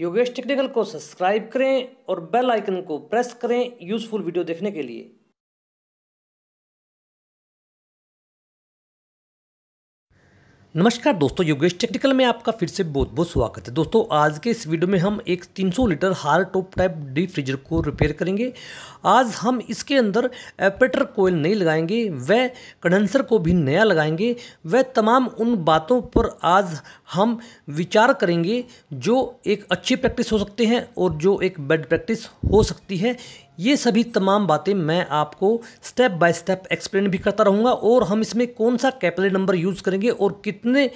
Yogesh technical को subscribe करें और बेल आइकन को प्रेस करें यूज़फुल वीडियो देखने के लिए नमस्कार दोस्तों योगेश टेक्निकल में आपका फिर से बहुत बहुत स्वागत है दोस्तों आज के इस वीडियो में हम एक 300 litre hard top type deep freezer को रिपेयर करेंगे आज हम इसके अंदर एपेटर कोयल नहीं लगाएंगे वह कंडेंसर को भी नया लगाएंगे वह तमाम उन बातों पर आज हम विचार करेंगे जो एक अच्छी प्रैक्टिस हो सकते हैं और जो एक बेड प्रैक्टिस हो सकती है ये सभी तमाम बातें मैं आपको स्टेप बाय स्टेप एक्सप्लेन भी करता रहूँगा और हम इसमें कौन सा कैपलरी नंबर यूज़ करेंगे और कितने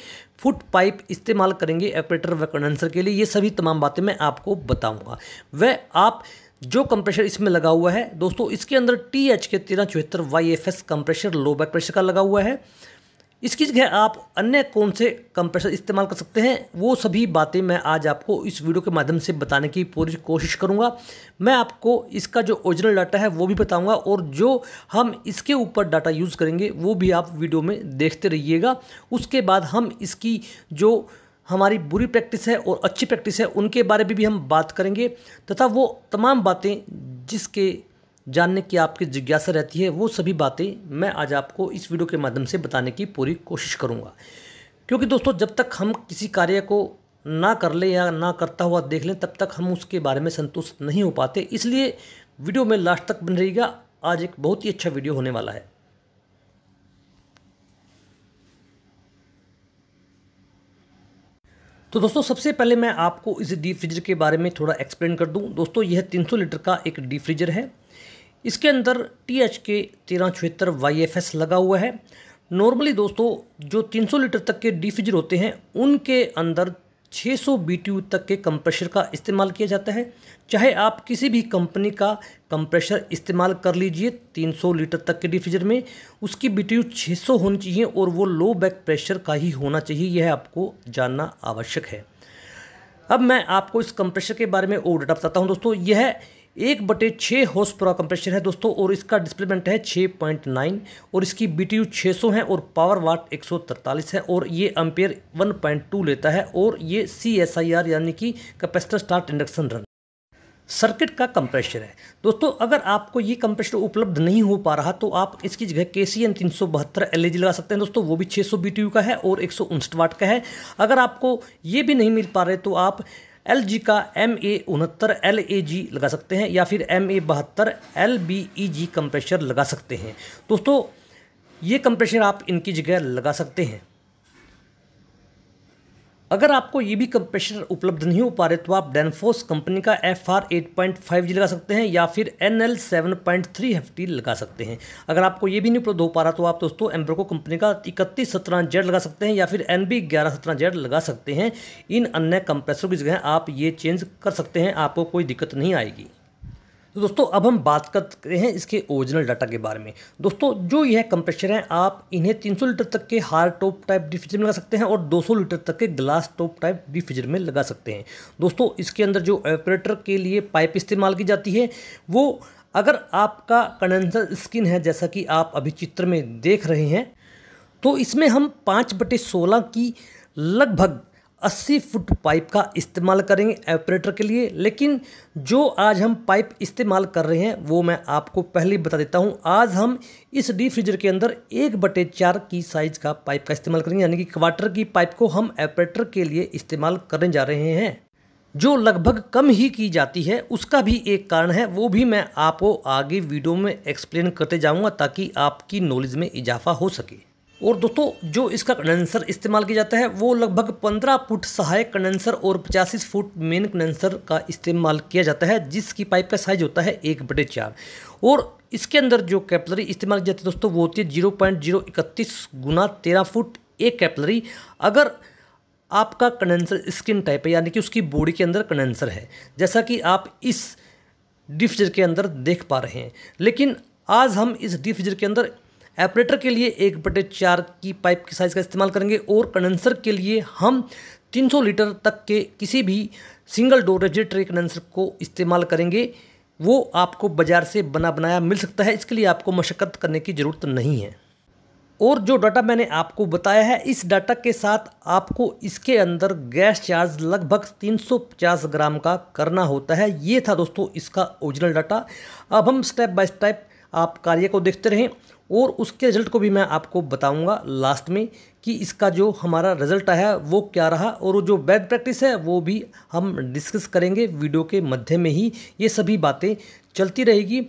फुट पाइप इस्तेमाल करेंगे एपरेटर व कंडेंसर के लिए ये सभी तमाम बातें मैं आपको बताऊँगा वह आप जो कंप्रेशर इसमें लगा हुआ है दोस्तों इसके अंदर टी एच के तेरह चौहत्तर Y F S compressor low back pressure का लगा हुआ है इसकी जगह आप अन्य कौन से कंप्रेसर इस्तेमाल कर सकते हैं वो सभी बातें मैं आज आपको इस वीडियो के माध्यम से बताने की पूरी कोशिश करूँगा मैं आपको इसका जो ओरिजिनल डाटा है वो भी बताऊँगा और जो हम इसके ऊपर डाटा यूज़ करेंगे वो भी आप वीडियो में देखते रहिएगा उसके बाद हम इसकी जो हमारी बुरी प्रैक्टिस है और अच्छी प्रैक्टिस है उनके बारे में भी हम बात करेंगे तथा वो तमाम बातें जिसके जानने की आपकी जिज्ञासा रहती है वो सभी बातें मैं आज आपको इस वीडियो के माध्यम से बताने की पूरी कोशिश करूँगा क्योंकि दोस्तों जब तक हम किसी कार्य को ना कर लें या ना करता हुआ देख लें तब तक हम उसके बारे में संतुष्ट नहीं हो पाते इसलिए वीडियो में लास्ट तक बन रहेगा आज एक बहुत ही अच्छा वीडियो होने वाला है तो दोस्तों सबसे पहले मैं आपको इस डीप फ्रिजर के बारे में थोड़ा एक्सप्लेन कर दूं दोस्तों यह 300 लीटर का एक डीप फ्रिजर है इसके अंदर टी एच के तेरह छिहत्तर वाई एफ एस लगा हुआ है नॉर्मली दोस्तों जो 300 लीटर तक के डीफ्रिजर होते हैं उनके अंदर 600 सौ तक के कंप्रेशर का इस्तेमाल किया जाता है चाहे आप किसी भी कंपनी का कंप्रेशर इस्तेमाल कर लीजिए 300 लीटर तक के डिफ्रिजर में उसकी बी टी 600 होनी चाहिए और वो लो बैक प्रेशर का ही होना चाहिए यह आपको जानना आवश्यक है अब मैं आपको इस कंप्रेशर के बारे में और डाटा बताता हूँ दोस्तों यह एक बटे छः हॉर्स पूरा कंप्रेशर है दोस्तों और इसका डिस्प्लेमेंट है छः पॉइंट नाइन और इसकी बी टी यू छः सौ है और पावर वाट एक सौ तरतालीस है और ये अम्पेयर वन पॉइंट टू लेता है और ये सी एस आई आर यानी कि capacitor start induction run circuit का कंप्रेशर है दोस्तों अगर आपको ये कंप्रेशर उपलब्ध नहीं हो पा रहा तो आप इसकी जगह के सी एन तीन सौ बहत्तर एल लगा सकते हैं दोस्तों वो भी छः सौ बी टी यू का है और एक सौ उनसठ वाट का है अगर आपको ये भी नहीं मिल पा रहे तो आप एल जी का एम ए उनहत्तर एल ए जी लगा सकते हैं या फिर एम ए बहत्तर L B E G compressor लगा सकते हैं दोस्तों ये कंप्रेशर आप इनकी जगह लगा सकते हैं अगर आपको ये भी कंप्रेशर उपलब्ध नहीं हो पा रहे तो आप डेनफोस कंपनी का F R eight point five G लगा सकते हैं या फिर N L seven point three लगा सकते हैं अगर आपको ये भी नहीं उपलब्ध हो पा रहा तो आप दोस्तों एम्ब्रोको कंपनी का इकतीस सत्रह जेड लगा सकते हैं या फिर एन बी ग्यारह सत्रह जेड लगा सकते हैं इन अन्य कंप्रेसर की जगह आप ये चेंज कर सकते हैं आपको कोई दिक्कत नहीं आएगी तो दोस्तों अब हम बात करते हैं इसके ओरिजिनल डाटा के बारे में दोस्तों जो यह कंप्रेशर है आप इन्हें 300 लीटर तक के हार्ड टॉप टाइप डिफ्रिजर में लगा सकते हैं और 200 लीटर तक के ग्लास टॉप टाइप डिफ्रिजर में लगा सकते हैं दोस्तों इसके अंदर जो ऑपरेटर के लिए पाइप इस्तेमाल की जाती है वो अगर आपका कंडेंसर स्किन है जैसा कि आप अभी चित्र में देख रहे हैं तो इसमें हम पाँच बटे सोलह की लगभग 80 फुट पाइप का इस्तेमाल करेंगे ऑपरेटर के लिए लेकिन जो आज हम पाइप इस्तेमाल कर रहे हैं वो मैं आपको पहले बता देता हूँ आज हम इस डी फ्रिजर के अंदर एक बटे चार की साइज़ का पाइप का इस्तेमाल करेंगे यानी कि क्वार्टर की पाइप को हम ऑपरेटर के लिए इस्तेमाल करने जा रहे हैं जो लगभग कम ही की जाती है उसका भी एक कारण है वो भी मैं आपको आगे वीडियो में एक्सप्लेन करते जाऊँगा ताकि आपकी नॉलेज में इजाफा हो सके और दोस्तों जो इसका कंडेंसर इस्तेमाल किया जाता है वो लगभग 15 फुट सहायक कंडेंसर और 85 फुट मेन कंडेंसर का इस्तेमाल किया जाता है जिसकी पाइप का साइज होता है एक बटे चार और इसके अंदर जो कैपलरी इस्तेमाल की जाती है दोस्तों वो होती है जीरो पॉइंट जीरो इकतीस गुना तेरह फुट एक कैपलरी अगर आपका कंडेंसर स्किन टाइप है यानी कि उसकी बॉडी के अंदर कंडेंसर है जैसा कि आप इस डिफ्रिजर के अंदर देख पा रहे हैं लेकिन आज हम इस डिफ्रिजर के अंदर एपरेटर के लिए एक बटे चार की पाइप की साइज़ का इस्तेमाल करेंगे और कंडेंसर के लिए हम 300 लीटर तक के किसी भी सिंगल डोर रेजिटर कंडेंसर को इस्तेमाल करेंगे वो आपको बाज़ार से बना बनाया मिल सकता है इसके लिए आपको मशक्क़त करने की ज़रूरत नहीं है और जो डाटा मैंने आपको बताया है इस डाटा के साथ आपको इसके अंदर गैस चार्ज लगभग 350 ग्राम का करना होता है ये था दोस्तों इसका ओरिजिनल डाटा अब हम स्टेप बाय स्टेप आप कार्य को देखते रहें और उसके रिजल्ट को भी मैं आपको बताऊंगा लास्ट में कि इसका जो हमारा रिजल्ट आया वो क्या रहा और जो बैड प्रैक्टिस है वो भी हम डिस्कस करेंगे वीडियो के मध्य में ही ये सभी बातें चलती रहेगी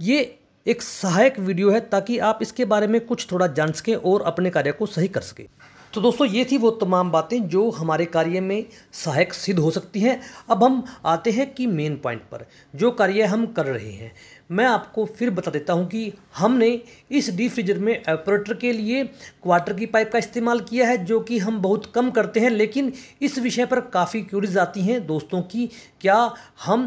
ये एक सहायक वीडियो है ताकि आप इसके बारे में कुछ थोड़ा जान सकें और अपने कार्य को सही कर सकें तो दोस्तों ये थी वो तमाम बातें जो हमारे कार्य में सहायक सिद्ध हो सकती हैं अब हम आते हैं कि मेन पॉइंट पर जो कार्य हम कर रहे हैं मैं आपको फिर बता देता हूँ कि हमने इस डी फ्रिजर में ऑपरेटर के लिए क्वार्टर की पाइप का इस्तेमाल किया है जो कि हम बहुत कम करते हैं लेकिन इस विषय पर काफ़ी क्यूरीज आती हैं दोस्तों की क्या हम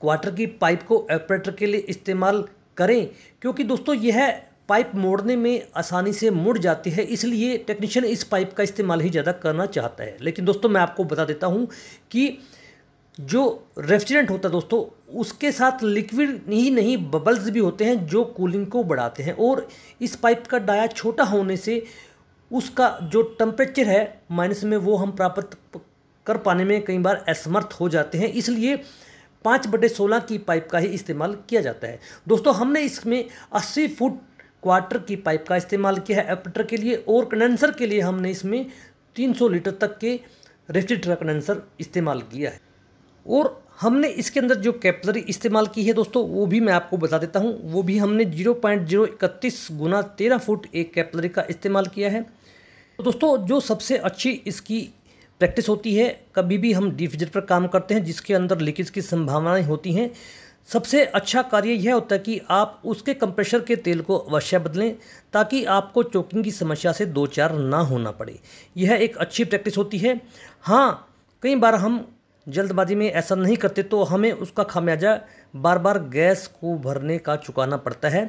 क्वार्टर की पाइप को ऑपरेटर के लिए इस्तेमाल करें क्योंकि दोस्तों यह पाइप मोड़ने में आसानी से मुड़ जाती है इसलिए टेक्नीशियन इस पाइप का इस्तेमाल ही ज़्यादा करना चाहता है लेकिन दोस्तों मैं आपको बता देता हूँ कि जो रेफ्रिजरेंट होता है दोस्तों उसके साथ लिक्विड ही नहीं बबल्स भी होते हैं जो कूलिंग को बढ़ाते हैं और इस पाइप का डाया छोटा होने से उसका जो टम्परेचर है माइनस में वो हम प्राप्त कर पाने में कई बार असमर्थ हो जाते हैं इसलिए पाँच बटे सोलह की पाइप का ही इस्तेमाल किया जाता है दोस्तों हमने इसमें अस्सी फुट क्वार्टर की पाइप का इस्तेमाल किया है एपटर के लिए और कंडेंसर के लिए हमने इसमें 300 लीटर तक के रेफ्रिजरेटर कंडेंसर इस्तेमाल किया है और हमने इसके अंदर जो कैपलरी इस्तेमाल की है दोस्तों वो भी मैं आपको बता देता हूँ वो भी हमने जीरो पॉइंट जीरो इकतीस गुना तेरह फुट एक कैपलरी का इस्तेमाल किया है तो दोस्तों जो सबसे अच्छी इसकी प्रैक्टिस होती है कभी भी हम डिफ्रिजर पर काम करते हैं जिसके अंदर लीकेज की संभावनाएँ होती हैं सबसे अच्छा कार्य यह होता है कि आप उसके कंप्रेशर के तेल को अवश्य बदलें ताकि आपको चोकिंग की समस्या से दो चार ना होना पड़े यह एक अच्छी प्रैक्टिस होती है हाँ कई बार हम जल्दबाजी में ऐसा नहीं करते तो हमें उसका खामियाजा बार बार गैस को भरने का चुकाना पड़ता है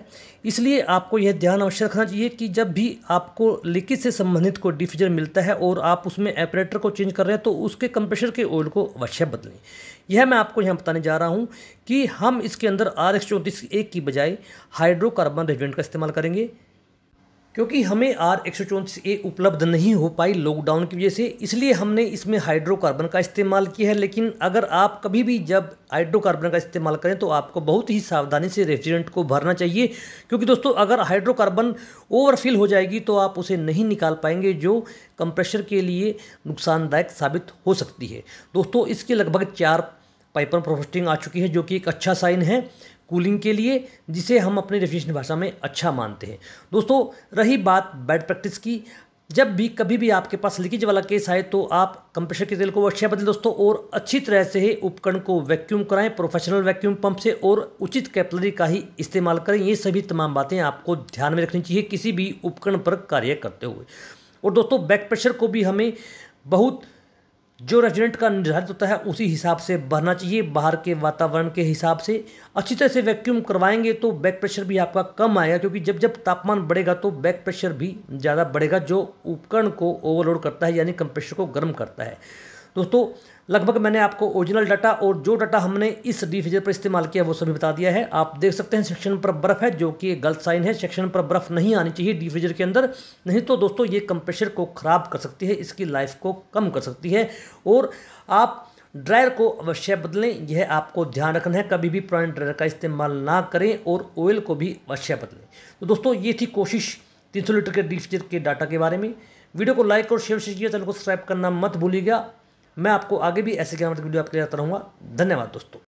इसलिए आपको यह ध्यान अवश्य रखना चाहिए कि जब भी आपको लीकेज से संबंधित कोई डिफ्यूजर मिलता है और आप उसमें ऑपरेटर को चेंज कर रहे हैं तो उसके कंप्रेशर के ऑयल को अवश्य बदलें यह मैं आपको यहाँ बताने जा रहा हूँ कि हम इसके अंदर आर एक्स चौंतीस एक की बजाय हाइड्रोकार्बन रेजेंट का इस्तेमाल करेंगे क्योंकि हमें आर एक सौ चौंतीस ए उपलब्ध नहीं हो पाई लॉकडाउन की वजह से इसलिए हमने इसमें हाइड्रोकार्बन का इस्तेमाल किया है लेकिन अगर आप कभी भी जब हाइड्रोकार्बन का इस्तेमाल करें तो आपको बहुत ही सावधानी से रेफ्रिजरेंट को भरना चाहिए क्योंकि दोस्तों अगर हाइड्रोकार्बन ओवरफिल हो जाएगी तो आप उसे नहीं निकाल पाएंगे जो कंप्रेशर के लिए नुकसानदायक साबित हो सकती है दोस्तों इसके लगभग चार पाइपर प्रोफेस्टिंग आ चुकी है जो कि एक अच्छा साइन है कूलिंग के लिए जिसे हम अपने रेफ्रिजरेशन भाषा में अच्छा मानते हैं दोस्तों रही बात बैड प्रैक्टिस की जब भी कभी भी आपके पास लीकेज वाला केस आए तो आप कंप्रेशर के तेल को अच्छा बदलें दोस्तों और अच्छी तरह से ही उपकरण को वैक्यूम कराएं प्रोफेशनल वैक्यूम पंप से और उचित कैपलरी का ही इस्तेमाल करें ये सभी तमाम बातें आपको ध्यान में रखनी चाहिए किसी भी उपकरण पर कार्य करते हुए और दोस्तों बैक प्रेशर को भी हमें बहुत जो रेजिडेंट का निर्धारित होता है उसी हिसाब से भरना चाहिए बाहर के वातावरण के हिसाब से अच्छी तरह से वैक्यूम करवाएंगे तो बैक प्रेशर भी आपका कम आएगा क्योंकि जब जब तापमान बढ़ेगा तो बैक प्रेशर भी ज़्यादा बढ़ेगा जो उपकरण को ओवरलोड करता है यानी कंप्रेशर को गर्म करता है दोस्तों लगभग मैंने आपको ओरिजिनल डाटा और जो डाटा हमने इस डी पर इस्तेमाल किया वो सभी बता दिया है आप देख सकते हैं सेक्शन पर बर्फ़ है जो कि गलत साइन है सेक्शन पर बर्फ़ नहीं आनी चाहिए डी के अंदर नहीं तो दोस्तों ये कंप्रेशर को ख़राब कर सकती है इसकी लाइफ को कम कर सकती है और आप ड्रायर को अवश्य बदलें यह आपको ध्यान रखना है कभी भी पुराने ड्रायर का इस्तेमाल ना करें और ऑयल को भी अवश्य बदलें तो दोस्तों ये थी कोशिश 300 लीटर के डीप के डाटा के बारे में वीडियो को लाइक और शेयर कीजिए चैनल को सब्सक्राइब करना मत भूलिएगा मैं आपको आगे भी ऐसे ग्रामर की वीडियो आपके लिए आता रहूँगा धन्यवाद दोस्तों